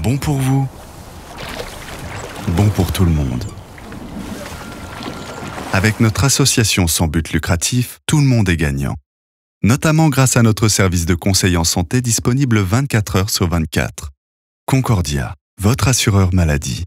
Bon pour vous, bon pour tout le monde. Avec notre association sans but lucratif, tout le monde est gagnant. Notamment grâce à notre service de conseil en santé disponible 24 heures sur 24. Concordia, votre assureur maladie.